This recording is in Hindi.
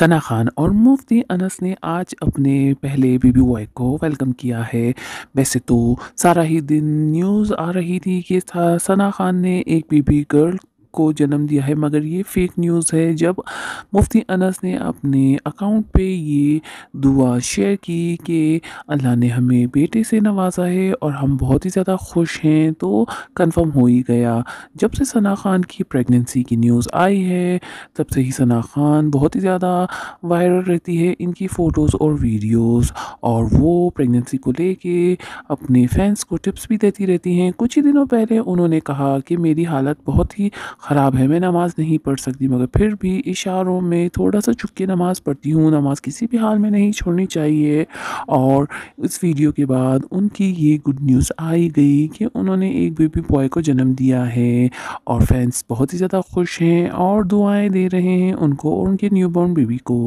सना खान और मुफ्ती अनस ने आज अपने पहले बीबी बॉय को वेलकम किया है वैसे तो सारा ही दिन न्यूज़ आ रही थी कि सना खान ने एक बीबी गर्ल को जन्म दिया है मगर ये फेक न्यूज़ है जब मुफ्ती अनस ने अपने अकाउंट पे ये दुआ शेयर की कि अल्लाह ने हमें बेटे से नवाजा है और हम बहुत ही ज़्यादा खुश हैं तो कंफर्म हो ही गया जब से सना खान की प्रेगनेंसी की न्यूज़ आई है तब से ही सना खान बहुत ही ज़्यादा वायरल रहती है इनकी फ़ोटोज़ और वीडियोज़ और वो प्रेगनेंसी को लेके अपने फैंस को टिप्स भी देती रहती हैं कुछ ही दिनों पहले उन्होंने कहा कि मेरी हालत बहुत ही ख़राब है मैं नमाज़ नहीं पढ़ सकती मगर फिर भी इशारों में थोड़ा सा चुप के नमाज़ पढ़ती हूँ नमाज़ किसी भी हाल में नहीं छोड़नी चाहिए और इस वीडियो के बाद उनकी ये गुड न्यूज़ आई गई कि उन्होंने एक बेबी बॉय को जन्म दिया है और फैंस बहुत ही ज़्यादा खुश हैं और दुआएँ दे रहे हैं उनको और उनके न्यूबॉर्न बेबी को